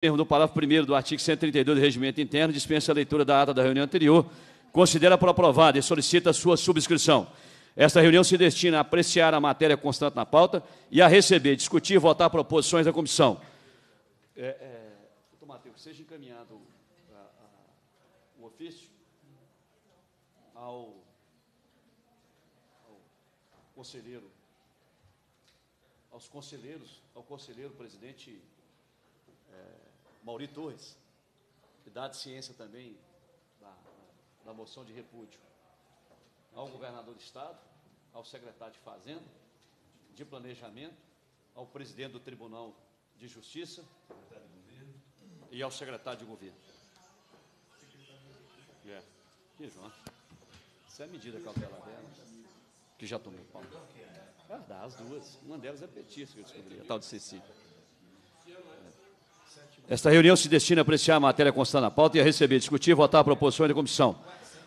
termo do parágrafo 1 do artigo 132 do Regimento Interno, dispensa a leitura da ata da reunião anterior, considera por aprovada e solicita sua subscrição. Esta reunião se destina a apreciar a matéria constante na pauta e a receber, discutir e votar proposições da comissão. É, é, doutor Matheus, seja encaminhado a, ah, a, ah, o ofício ao, ao conselheiro, aos conselheiros, ao conselheiro presidente. É, Mauri Torres, que dá de ciência também da, da moção de repúdio ao governador do Estado, ao secretário de Fazenda, de Planejamento, ao presidente do Tribunal de Justiça e ao secretário de Governo. É. Que João. Isso é a medida cautelar dela, que já tomou pau. É, dá as duas. Uma delas é petista que eu descobri, a tal de Cecília. Esta reunião se destina a apreciar a matéria constante na pauta e a receber, discutir e votar a proposição da comissão.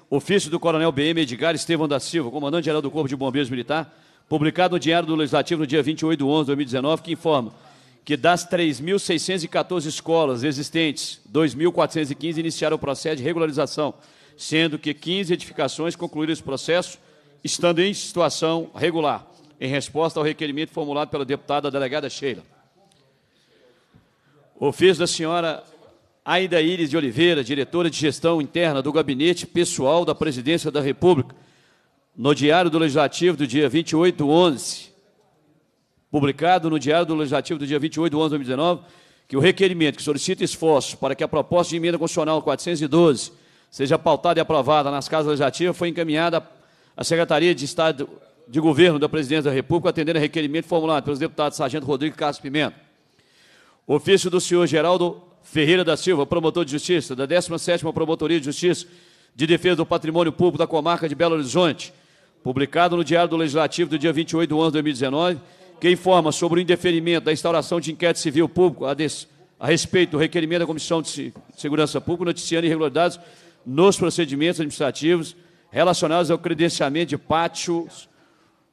Ofício do Coronel BM Edgar Estevão da Silva, Comandante-Geral do Corpo de Bombeiros Militar, publicado no Diário do Legislativo no dia 28 de 11 de 2019, que informa que das 3.614 escolas existentes, 2.415 iniciaram o processo de regularização, sendo que 15 edificações concluíram esse processo, estando em situação regular, em resposta ao requerimento formulado pela deputada delegada Sheila. Ofício da senhora Aida Iris de Oliveira, diretora de gestão interna do Gabinete Pessoal da Presidência da República, no Diário do Legislativo do dia 28 de 11, publicado no Diário do Legislativo do dia 28 de 11 de 2019, que o requerimento que solicita esforços para que a proposta de emenda constitucional 412 seja pautada e aprovada nas casas legislativas foi encaminhada à Secretaria de Estado de Governo da Presidência da República, atendendo a requerimento formulado pelos deputados Sargento Rodrigo Carlos Pimenta Ofício do senhor Geraldo Ferreira da Silva, promotor de justiça da 17ª Promotoria de Justiça de Defesa do Patrimônio Público da Comarca de Belo Horizonte, publicado no Diário do Legislativo do dia 28 de 11 de 2019, que informa sobre o indeferimento da instauração de inquérito civil público a, des... a respeito do requerimento da Comissão de Segurança Pública noticiando irregularidades nos procedimentos administrativos relacionados ao credenciamento de pátios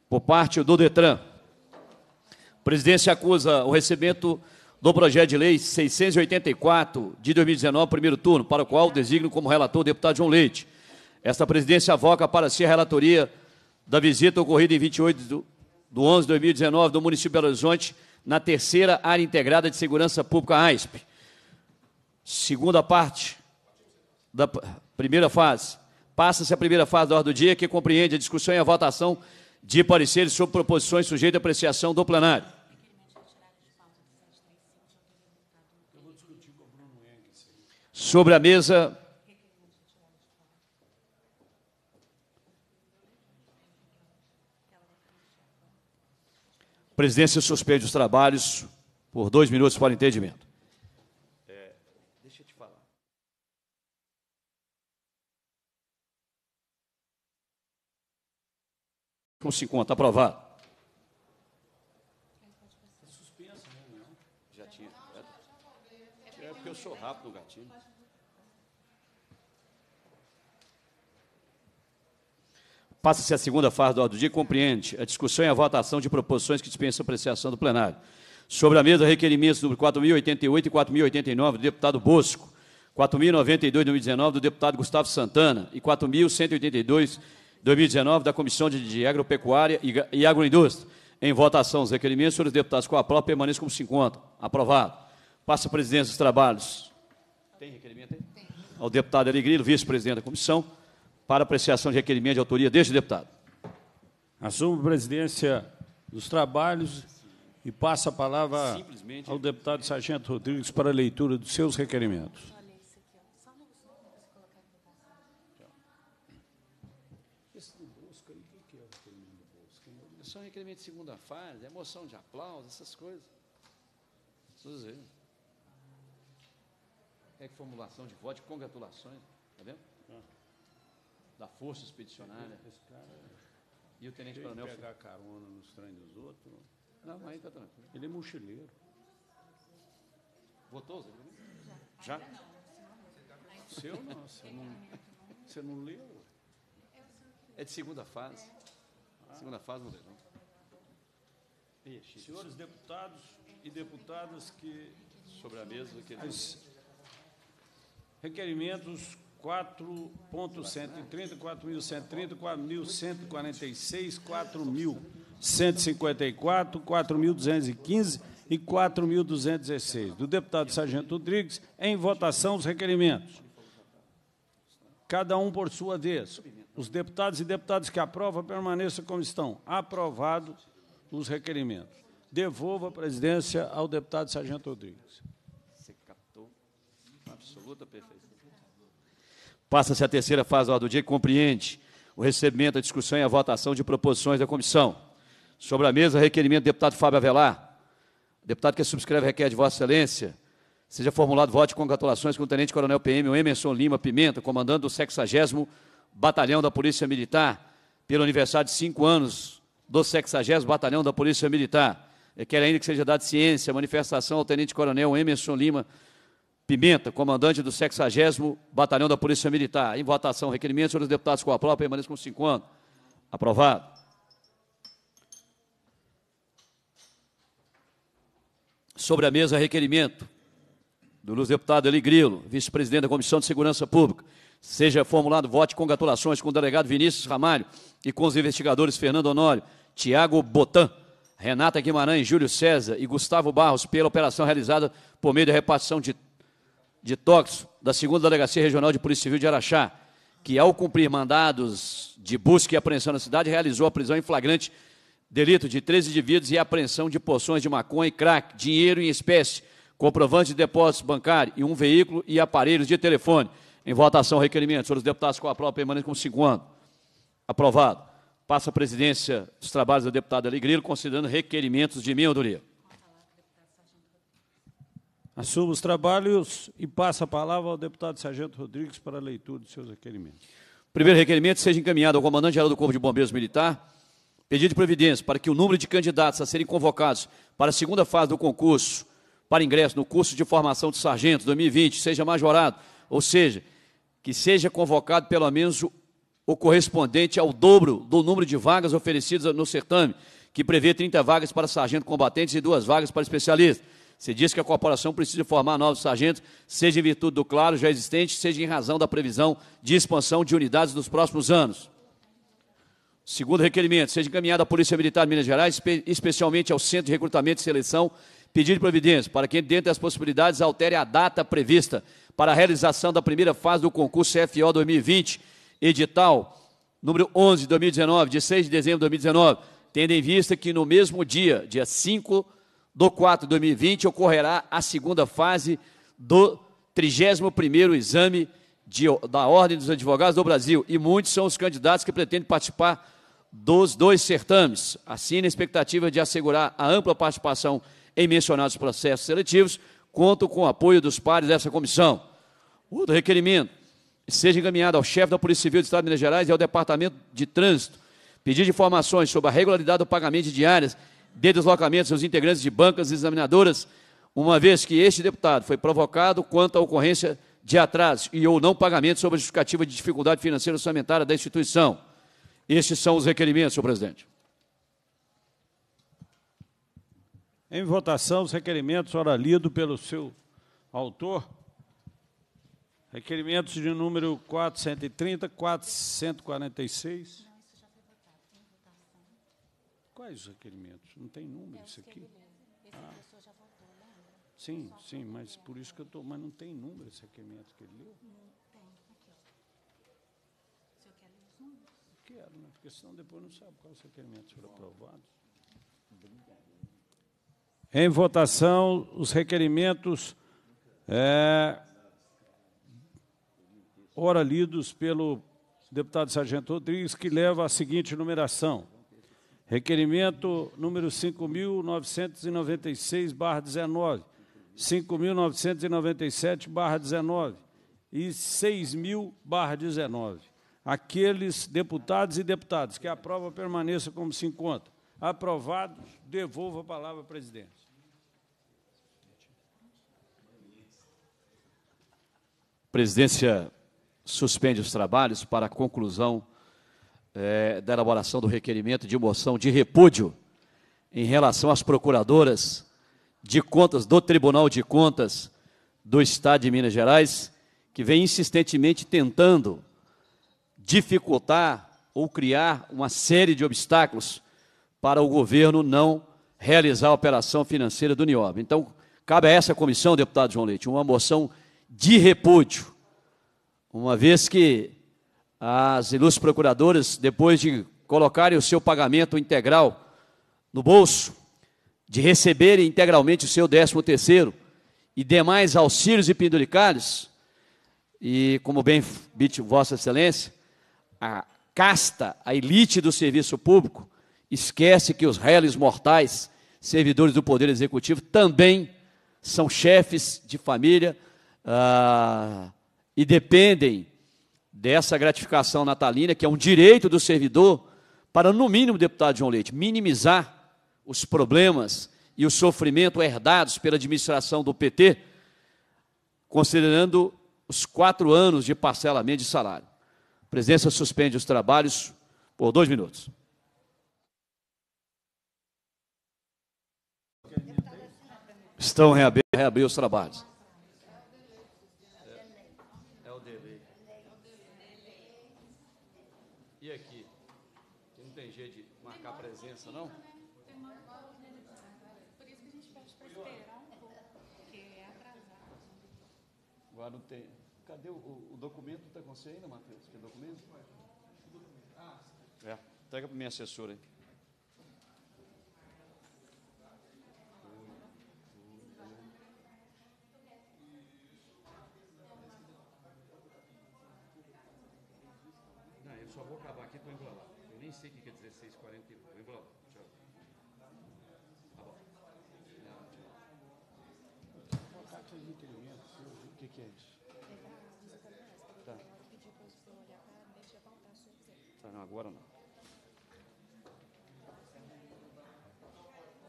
por parte do DETRAN. A presidência acusa o recebimento do projeto de lei 684 de 2019, primeiro turno, para o qual designo como relator o deputado João Leite. Esta presidência avoca para si a relatoria da visita ocorrida em 28 do, do 11 de 2019 do município de Belo Horizonte na terceira área integrada de segurança pública AISP. Segunda parte da primeira fase. Passa-se a primeira fase da ordem do dia, que compreende a discussão e a votação de pareceres sobre proposições sujeitas à apreciação do plenário. Sobre a mesa. A presidência suspende os trabalhos por dois minutos para entendimento. É, com 50, aprovado. eu sou rápido no gatilho. Passa-se a segunda fase do ordem do dia compreende a discussão e a votação de proposições que dispensam apreciação do plenário. Sobre a mesa, requerimentos número 4.088 e 4.089 do deputado Bosco, 4.092 de 2019 do deputado Gustavo Santana e 4.182 2019 da Comissão de Agropecuária e Agroindústria. Em votação, os requerimentos, senhores deputados, com a própria permaneçam como se encontram. Aprovado. Passa a presidência dos trabalhos. Tem requerimento aí? Tem. Ao deputado Alegrilo, vice-presidente da comissão, para apreciação de requerimento de autoria deste deputado. Assumo a presidência dos trabalhos e passa a palavra ao deputado Sargento Rodrigues para a leitura dos seus requerimentos. são é é requerimento de segunda fase, é moção de aplauso, essas coisas. Vocês é que formulação de voto, congratulações, tá vendo? Ah. Da Força Expedicionária. Esse cara. E o Tenente Coronel. pegar carona nos trens dos outros. Não, mas aí tá tranquilo. Ele é mochileiro. Votou, Zé? Já. Já? Seu não, você não, você não leu? É de segunda fase. Ah. Segunda fase não leu, não. Senhores deputados e deputadas que sobre a mesa que eles... Requerimentos 4.130, 4.130, 4.146, 4.154, 4.215 e 4.216. Do deputado Sargento Rodrigues, em votação os requerimentos. Cada um por sua vez. Os deputados e deputadas que aprovam permaneçam como estão. Aprovados os requerimentos. Devolvo a presidência ao deputado Sargento Rodrigues absoluta perfeição. Passa-se a terceira fase da do dia que compreende o recebimento, a discussão e a votação de proposições da comissão. Sobre a mesa, requerimento do deputado Fábio Avelar. Deputado que subscreve requer de Vossa Excelência. Seja formulado voto de congratulações com o Tenente Coronel PM Emerson Lima Pimenta, comandante do 60 Batalhão da Polícia Militar, pelo aniversário de cinco anos do 60 Batalhão da Polícia Militar. Requer ainda que seja dada ciência, manifestação ao Tenente Coronel Emerson Lima Pimenta Pimenta, comandante do 60 Batalhão da Polícia Militar. Em votação, requerimento, senhores deputados com a prova, permaneçam com cinco anos. Aprovado. Sobre a mesa, requerimento do Luz Deputado Eli Grilo, vice-presidente da Comissão de Segurança Pública. Seja formulado voto de congratulações com o delegado Vinícius Ramalho e com os investigadores Fernando Honório, Tiago Botan, Renata Guimarães, Júlio César e Gustavo Barros pela operação realizada por meio da repartição de de tóxico da 2 Delegacia Regional de Polícia Civil de Araxá, que, ao cumprir mandados de busca e apreensão na cidade, realizou a prisão em flagrante delito de 13 indivíduos e apreensão de porções de maconha e crack, dinheiro em espécie, comprovante de depósito bancário e um veículo e aparelhos de telefone. Em votação, requerimento. Senhores deputados, com a prova permanente como segundo. Aprovado. Passa a presidência dos trabalhos da deputada Alegrilo, considerando requerimentos de minha autoria. Assumo os trabalhos e passo a palavra ao deputado Sargento Rodrigues para a leitura dos seus requerimentos. Primeiro requerimento seja encaminhado ao comandante-geral do Corpo de Bombeiros Militar, pedido de providência para que o número de candidatos a serem convocados para a segunda fase do concurso para ingresso no curso de formação de sargentos 2020 seja majorado, ou seja, que seja convocado pelo menos o correspondente ao dobro do número de vagas oferecidas no certame, que prevê 30 vagas para sargento combatentes e duas vagas para especialistas se diz que a corporação precisa formar novos sargentos, seja em virtude do claro já existente, seja em razão da previsão de expansão de unidades nos próximos anos. Segundo requerimento, seja encaminhado à Polícia Militar de Minas Gerais, especialmente ao Centro de Recrutamento e Seleção, pedido de providência para que, dentro das possibilidades, altere a data prevista para a realização da primeira fase do concurso CFO 2020, edital número 11 de 2019, de 6 de dezembro de 2019, tendo em vista que no mesmo dia, dia 5 do 4 de 2020 ocorrerá a segunda fase do 31º Exame de, da Ordem dos Advogados do Brasil e muitos são os candidatos que pretendem participar dos dois certames. Assim, na expectativa de assegurar a ampla participação em mencionados processos seletivos, conto com o apoio dos pares dessa comissão. Outro requerimento, seja encaminhado ao chefe da Polícia Civil do Estado de Minas Gerais e ao Departamento de Trânsito, pedir informações sobre a regularidade do pagamento de diárias de deslocamento dos integrantes de bancas e examinadoras, uma vez que este deputado foi provocado quanto à ocorrência de atraso e ou não pagamento sob a justificativa de dificuldade financeira orçamentária da instituição. Estes são os requerimentos, senhor presidente. Em votação, os requerimentos, ora lido pelo seu autor. Requerimentos de número 430, 446. Quais os requerimentos? Não tem número é, isso aqui? Esse ah. professor já voltou, lembra? Né, sim, sim, mas por isso que eu estou. Mas não tem número esse requerimento que ele leu? Não tem. Aqui, ó. O senhor quer ler os números? Quero, né? Porque senão depois não sabe quais os requerimentos foram aprovados. Em votação, os requerimentos. É, ora lidos pelo deputado Sargento Rodrigues, que leva a seguinte numeração. Requerimento número 5.996-19, 5.997-19 e 6.000-19. Aqueles deputados e deputadas que a prova permaneça como se encontra. Aprovados, devolvo a palavra presidente. presidência. Presidência suspende os trabalhos para a conclusão é, da elaboração do requerimento de moção de repúdio em relação às procuradoras de contas do Tribunal de Contas do Estado de Minas Gerais, que vem insistentemente tentando dificultar ou criar uma série de obstáculos para o governo não realizar a operação financeira do NIOB. Então, cabe a essa comissão, deputado João Leite, uma moção de repúdio, uma vez que as ilustres procuradoras, depois de colocarem o seu pagamento integral no bolso, de receberem integralmente o seu 13 terceiro e demais auxílios e penduricalhos, e como bem dito Vossa Excelência, a casta, a elite do serviço público, esquece que os réis mortais, servidores do Poder Executivo, também são chefes de família ah, e dependem dessa gratificação natalina, que é um direito do servidor, para, no mínimo, deputado João Leite, minimizar os problemas e o sofrimento herdados pela administração do PT, considerando os quatro anos de parcelamento de salário. A presença suspende os trabalhos por dois minutos. Estão reabrindo os trabalhos. não tem. Cadê o, o documento? Está com você ainda, Matheus? Que documento? Ah, é. Pega para minha assessora aí. Não, eu só vou acabar aqui e vou enrolar. Eu nem sei o que é 16,40. Vou enrolar. Tchau. Tá bom. o que, que é isso? Tá. Tá, não, agora não.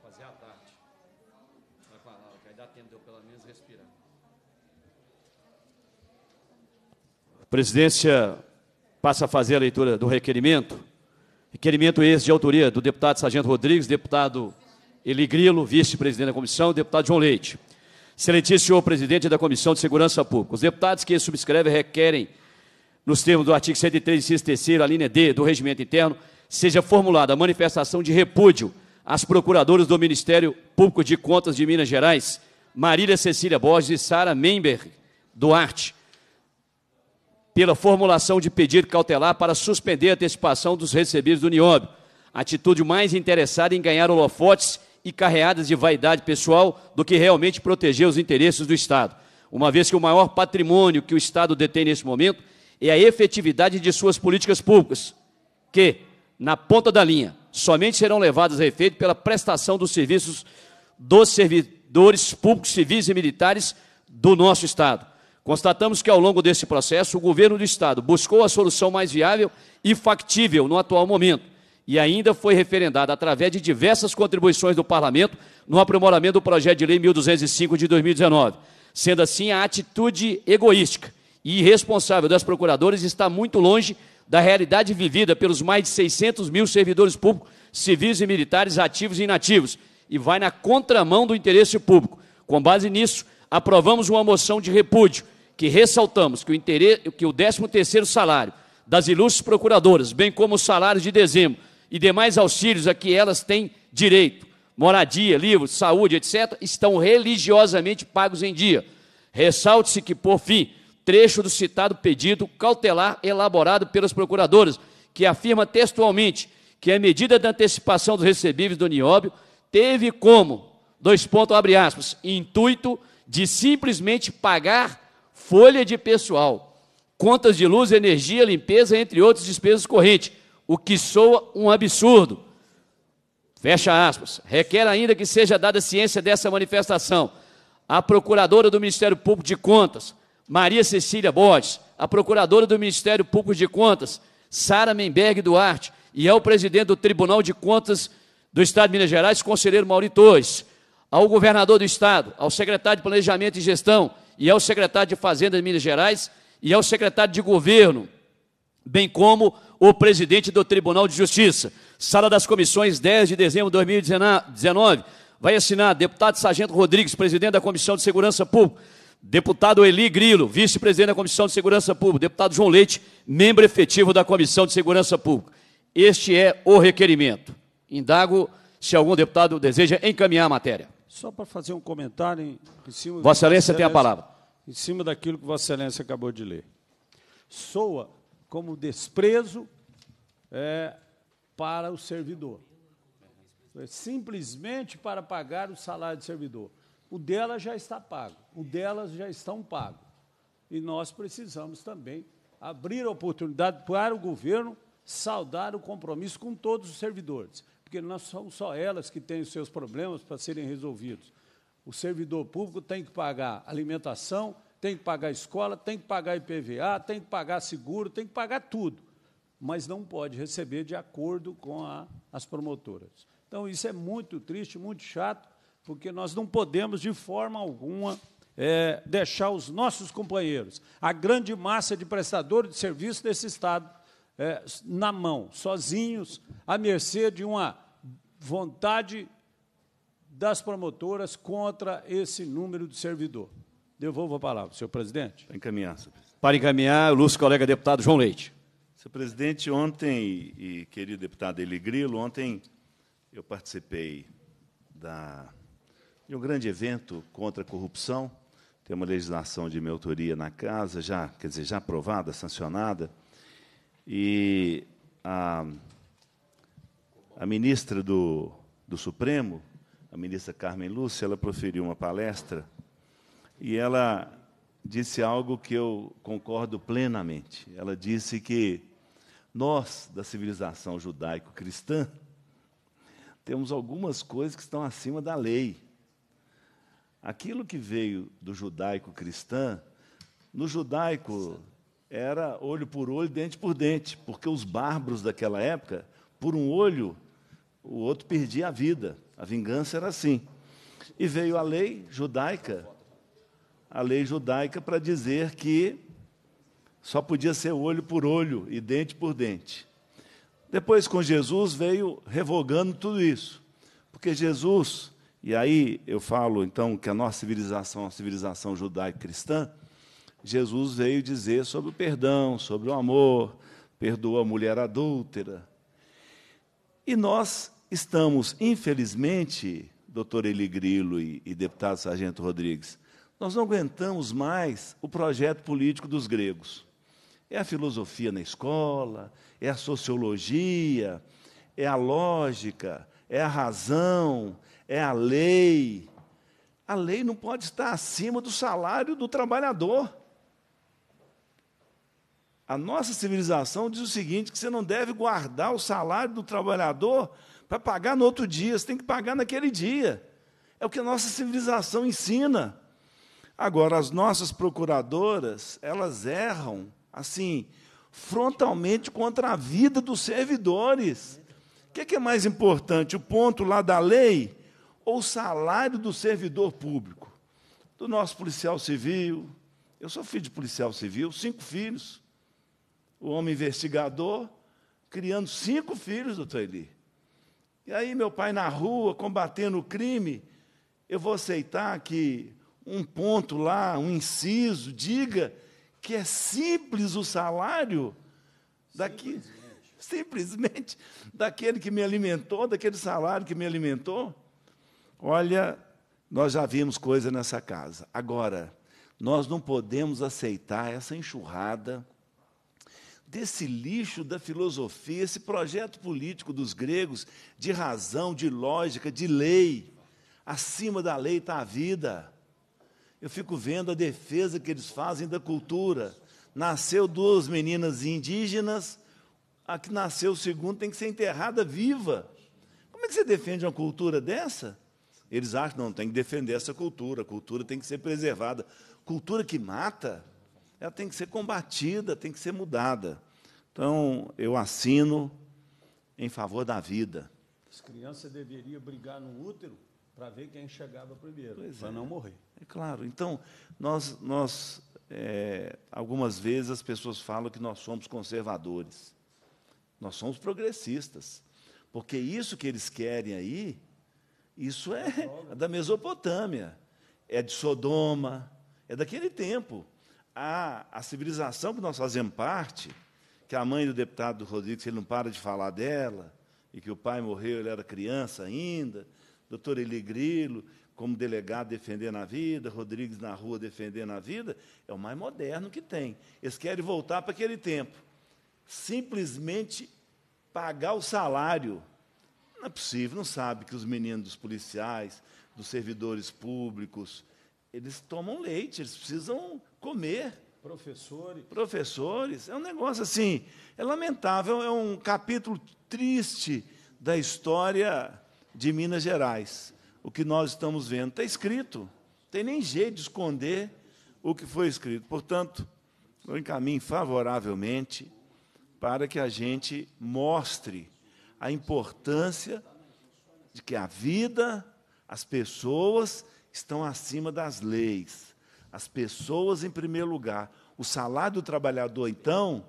Fazer a tarde. Vai falar, que aí dá tempo de eu pelo menos respirar. Presidência passa a fazer a leitura do requerimento. Requerimento esse de autoria do deputado Sargento Rodrigues, deputado Eli Grilo, vice-presidente da comissão, deputado João Leite. Excelentíssimo senhor presidente da Comissão de Segurança Pública, os deputados que subscrevem requerem, nos termos do artigo 103, inciso 3 a linha D do Regimento Interno, seja formulada a manifestação de repúdio às procuradoras do Ministério Público de Contas de Minas Gerais, Marília Cecília Borges e Sara Member Duarte, pela formulação de pedido cautelar para suspender a antecipação dos recebidos do Niob, atitude mais interessada em ganhar holofotes e carreadas de vaidade pessoal do que realmente proteger os interesses do Estado, uma vez que o maior patrimônio que o Estado detém nesse momento é a efetividade de suas políticas públicas, que, na ponta da linha, somente serão levadas a efeito pela prestação dos serviços dos servidores públicos, civis e militares do nosso Estado. Constatamos que, ao longo desse processo, o governo do Estado buscou a solução mais viável e factível no atual momento, e ainda foi referendada através de diversas contribuições do Parlamento no aprimoramento do projeto de lei 1205 de 2019. Sendo assim, a atitude egoística e irresponsável das procuradoras está muito longe da realidade vivida pelos mais de 600 mil servidores públicos, civis e militares, ativos e inativos, e vai na contramão do interesse público. Com base nisso, aprovamos uma moção de repúdio, que ressaltamos que o, interesse, que o 13º salário das ilustres procuradoras, bem como os salários de dezembro, e demais auxílios a que elas têm direito, moradia, livros, saúde, etc., estão religiosamente pagos em dia. Ressalte-se que, por fim, trecho do citado pedido cautelar elaborado pelas procuradoras, que afirma textualmente que a medida da antecipação dos recebíveis do Nióbio teve como, dois pontos, abre aspas, intuito de simplesmente pagar folha de pessoal, contas de luz, energia, limpeza, entre outras despesas correntes, o que soa um absurdo. Fecha aspas. Requer ainda que seja dada ciência dessa manifestação à procuradora do Ministério Público de Contas, Maria Cecília Borges, a procuradora do Ministério Público de Contas, Sara Memberg Duarte, e ao presidente do Tribunal de Contas do Estado de Minas Gerais, conselheiro Mauri Torres, ao governador do Estado, ao secretário de Planejamento e Gestão, e ao secretário de Fazenda de Minas Gerais, e ao secretário de Governo, bem como o presidente do Tribunal de Justiça. Sala das Comissões, 10 de dezembro de 2019. Vai assinar deputado Sargento Rodrigues, presidente da Comissão de Segurança Pública. Deputado Eli Grilo, vice-presidente da Comissão de Segurança Pública. Deputado João Leite, membro efetivo da Comissão de Segurança Pública. Este é o requerimento. Indago se algum deputado deseja encaminhar a matéria. Só para fazer um comentário em, cima. Vossa Excelência tem a palavra. Em cima daquilo que Vossa Excelência acabou de ler. Soa como desprezo é, para o servidor. É simplesmente para pagar o salário do servidor. O dela já está pago, o delas já estão pago, E nós precisamos também abrir a oportunidade para o governo saudar o compromisso com todos os servidores, porque não são só elas que têm os seus problemas para serem resolvidos. O servidor público tem que pagar alimentação, tem que pagar escola, tem que pagar IPVA, tem que pagar seguro, tem que pagar tudo, mas não pode receber de acordo com a, as promotoras. Então, isso é muito triste, muito chato, porque nós não podemos, de forma alguma, é, deixar os nossos companheiros, a grande massa de prestadores de serviço desse Estado, é, na mão, sozinhos, à mercê de uma vontade das promotoras contra esse número de servidor. Devolvo a palavra, senhor presidente. Para encaminhar, senhor presidente. Para encaminhar, o Lúcio, colega deputado João Leite. Senhor presidente, ontem, e querido deputado Eli Grilo, ontem eu participei da, de um grande evento contra a corrupção. Tem uma legislação de minha autoria na casa, já, quer dizer, já aprovada, sancionada. E a, a ministra do, do Supremo, a ministra Carmen Lúcia, ela proferiu uma palestra e ela disse algo que eu concordo plenamente. Ela disse que nós, da civilização judaico-cristã, temos algumas coisas que estão acima da lei. Aquilo que veio do judaico-cristã, no judaico era olho por olho, dente por dente, porque os bárbaros daquela época, por um olho, o outro perdia a vida. A vingança era assim. E veio a lei judaica, a lei judaica para dizer que só podia ser olho por olho e dente por dente. Depois, com Jesus, veio revogando tudo isso, porque Jesus, e aí eu falo então que a nossa civilização, é a civilização judaica cristã Jesus veio dizer sobre o perdão, sobre o amor, perdoa a mulher adúltera. E nós estamos, infelizmente, doutor Eli Grilo e, e deputado Sargento Rodrigues, nós não aguentamos mais o projeto político dos gregos. É a filosofia na escola, é a sociologia, é a lógica, é a razão, é a lei. A lei não pode estar acima do salário do trabalhador. A nossa civilização diz o seguinte: que você não deve guardar o salário do trabalhador para pagar no outro dia, você tem que pagar naquele dia. É o que a nossa civilização ensina. Agora, as nossas procuradoras, elas erram, assim, frontalmente contra a vida dos servidores. O é que é mais importante, o ponto lá da lei ou o salário do servidor público? Do nosso policial civil. Eu sou filho de policial civil, cinco filhos. O homem investigador, criando cinco filhos, doutor Eli. E aí, meu pai na rua, combatendo o crime, eu vou aceitar que um ponto lá, um inciso, diga que é simples o salário daqui simplesmente. simplesmente daquele que me alimentou, daquele salário que me alimentou. Olha, nós já vimos coisa nessa casa. Agora, nós não podemos aceitar essa enxurrada desse lixo da filosofia, esse projeto político dos gregos de razão, de lógica, de lei. Acima da lei está a vida eu fico vendo a defesa que eles fazem da cultura. Nasceu duas meninas indígenas, a que nasceu o segundo tem que ser enterrada viva. Como é que você defende uma cultura dessa? Eles acham, não, tem que defender essa cultura, a cultura tem que ser preservada. Cultura que mata, ela tem que ser combatida, tem que ser mudada. Então, eu assino em favor da vida. As crianças deveriam brigar no útero? para ver quem chegava primeiro, para é. não morrer. É claro. Então, nós, nós é, algumas vezes as pessoas falam que nós somos conservadores. Nós somos progressistas. Porque isso que eles querem aí, isso é da Mesopotâmia, é de Sodoma, é daquele tempo. A, a civilização que nós fazemos parte, que a mãe do deputado Rodrigues ele não para de falar dela, e que o pai morreu, ele era criança ainda, doutor Eli Grilo, como delegado defendendo a vida, Rodrigues na rua defendendo a vida, é o mais moderno que tem. Eles querem voltar para aquele tempo. Simplesmente pagar o salário. Não é possível, não sabe que os meninos dos policiais, dos servidores públicos, eles tomam leite, eles precisam comer. Professores. Professores. É um negócio assim, é lamentável, é um capítulo triste da história de Minas Gerais. O que nós estamos vendo está escrito, tem nem jeito de esconder o que foi escrito. Portanto, eu encaminho favoravelmente para que a gente mostre a importância de que a vida, as pessoas estão acima das leis. As pessoas em primeiro lugar. O salário do trabalhador, então,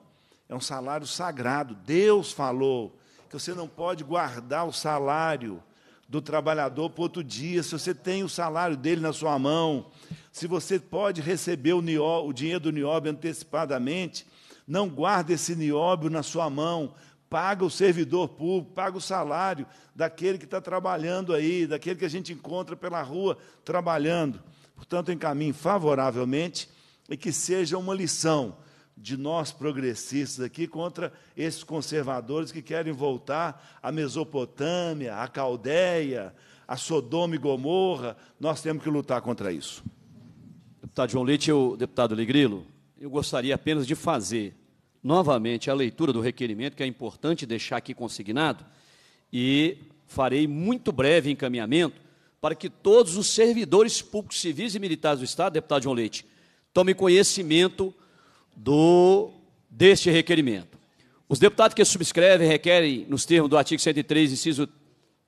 é um salário sagrado. Deus falou que você não pode guardar o salário do trabalhador para outro dia, se você tem o salário dele na sua mão, se você pode receber o, nió, o dinheiro do nióbio antecipadamente, não guarde esse nióbio na sua mão, paga o servidor público, paga o salário daquele que está trabalhando aí, daquele que a gente encontra pela rua trabalhando. Portanto, encaminhe favoravelmente e que seja uma lição de nós progressistas aqui contra esses conservadores que querem voltar à Mesopotâmia, à Caldeia, a Sodoma e Gomorra. Nós temos que lutar contra isso. Deputado João Leite, eu, deputado Ligrilo, eu gostaria apenas de fazer novamente a leitura do requerimento, que é importante deixar aqui consignado, e farei muito breve encaminhamento para que todos os servidores públicos civis e militares do Estado, deputado João Leite, tomem conhecimento do deste requerimento. Os deputados que subscrevem requerem, nos termos do artigo 103, inciso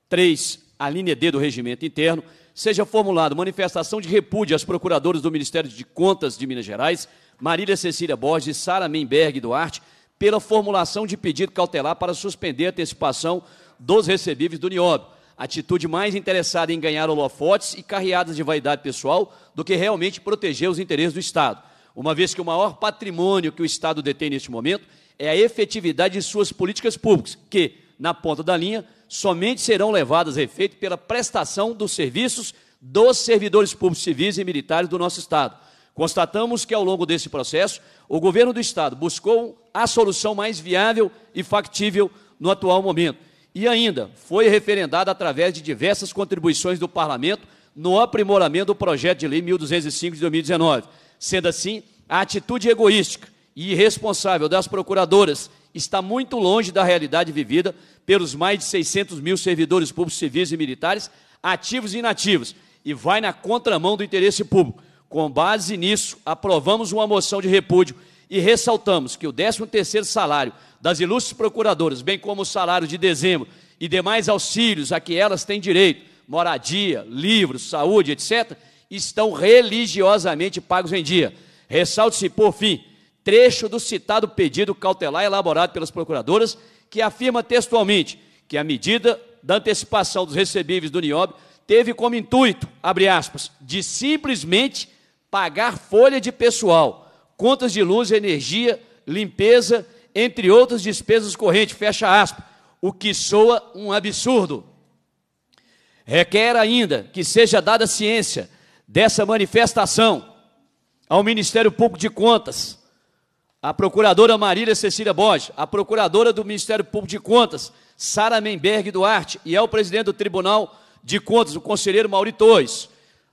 3, a linha D do regimento interno, seja formulado manifestação de repúdio às procuradoras do Ministério de Contas de Minas Gerais, Marília Cecília Borges e Sara Menberg Duarte, pela formulação de pedido cautelar para suspender a antecipação dos recebíveis do NIOB. Atitude mais interessada em ganhar holofotes e carreadas de vaidade pessoal do que realmente proteger os interesses do Estado uma vez que o maior patrimônio que o Estado detém neste momento é a efetividade de suas políticas públicas, que, na ponta da linha, somente serão levadas a efeito pela prestação dos serviços dos servidores públicos civis e militares do nosso Estado. Constatamos que, ao longo desse processo, o governo do Estado buscou a solução mais viável e factível no atual momento. E ainda foi referendada através de diversas contribuições do Parlamento no aprimoramento do projeto de lei 1205 de 2019 Sendo assim, a atitude egoística e irresponsável das procuradoras está muito longe da realidade vivida pelos mais de 600 mil servidores públicos civis e militares, ativos e inativos, e vai na contramão do interesse público. Com base nisso, aprovamos uma moção de repúdio e ressaltamos que o 13º salário das ilustres procuradoras, bem como o salário de dezembro e demais auxílios a que elas têm direito, moradia, livros, saúde, etc., estão religiosamente pagos em dia. Ressalte-se, por fim, trecho do citado pedido cautelar elaborado pelas procuradoras, que afirma textualmente que a medida da antecipação dos recebíveis do NIOB teve como intuito, abre aspas, de simplesmente pagar folha de pessoal, contas de luz, energia, limpeza, entre outras despesas correntes, fecha aspas, o que soa um absurdo. Requer ainda que seja dada ciência dessa manifestação ao Ministério Público de Contas, à procuradora Marília Cecília Borges, à procuradora do Ministério Público de Contas, Sara Memberg Duarte, e ao presidente do Tribunal de Contas, o conselheiro Mauri Torres,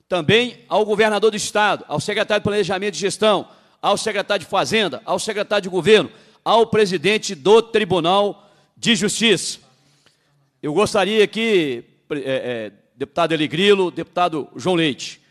também ao governador do Estado, ao secretário de Planejamento e Gestão, ao secretário de Fazenda, ao secretário de Governo, ao presidente do Tribunal de Justiça. Eu gostaria que, é, é, deputado Eligrilo, deputado João Leite,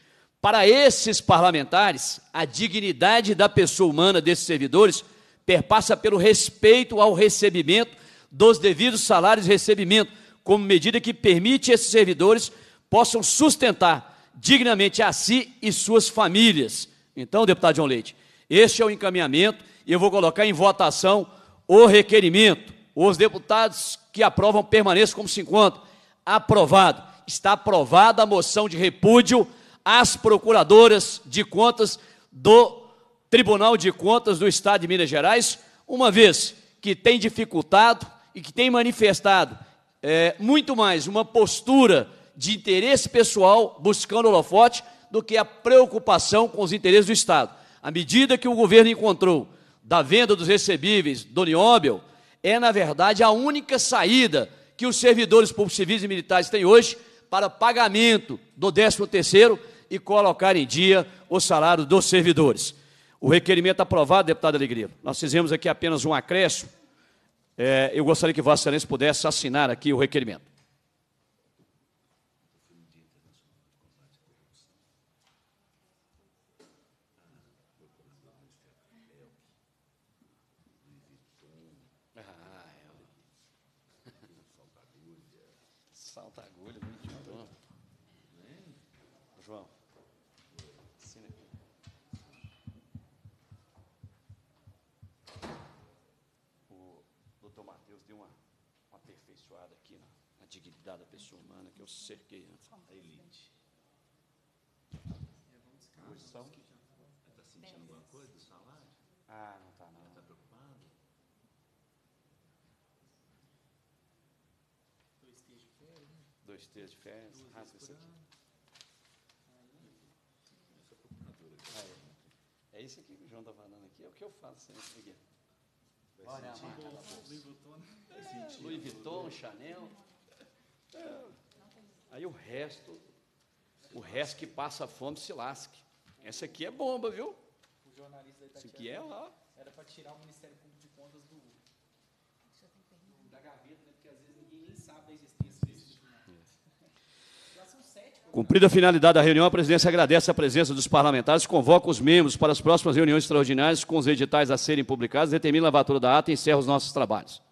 para esses parlamentares, a dignidade da pessoa humana desses servidores perpassa pelo respeito ao recebimento dos devidos salários e recebimento, como medida que permite esses servidores possam sustentar dignamente a si e suas famílias. Então, deputado João Leite, este é o encaminhamento e eu vou colocar em votação o requerimento. Os deputados que aprovam permaneçam como se encontram. Aprovado. Está aprovada a moção de repúdio às procuradoras de contas do Tribunal de Contas do Estado de Minas Gerais, uma vez que tem dificultado e que tem manifestado é, muito mais uma postura de interesse pessoal buscando holofote do que a preocupação com os interesses do Estado. À medida que o governo encontrou da venda dos recebíveis do Nióbel, é, na verdade, a única saída que os servidores públicos civis e militares têm hoje para pagamento do 13º e colocar em dia o salário dos servidores. O requerimento aprovado, deputado Alegria. Nós fizemos aqui apenas um acréscimo. É, eu gostaria que Vossa Excelência pudesse assinar aqui o requerimento. ser A elite. É, Hoje são. Está sentindo alguma coisa do salário? Ah, não está não. Está preocupado? Dois terços de férias. Né? Dois terços de férias. ah, isso aqui. É isso aqui que o João está falando aqui, é o que eu faço sempre, Olha a marca da bolsa. Louis Vuitton, é, Louis Vuitton Chanel. É. Aí o resto, o resto que passa fome se lasque. Essa aqui é bomba, viu? O jornalista Isso aqui é lá. Era para tirar o Ministério Público de Contas do, do da gaveta, né? porque às vezes ninguém nem sabe da existência desse Cumprida a finalidade da reunião, a presidência agradece a presença dos parlamentares, convoca os membros para as próximas reuniões extraordinárias com os editais a serem publicados, determina a lavatura da ata e encerra os nossos trabalhos.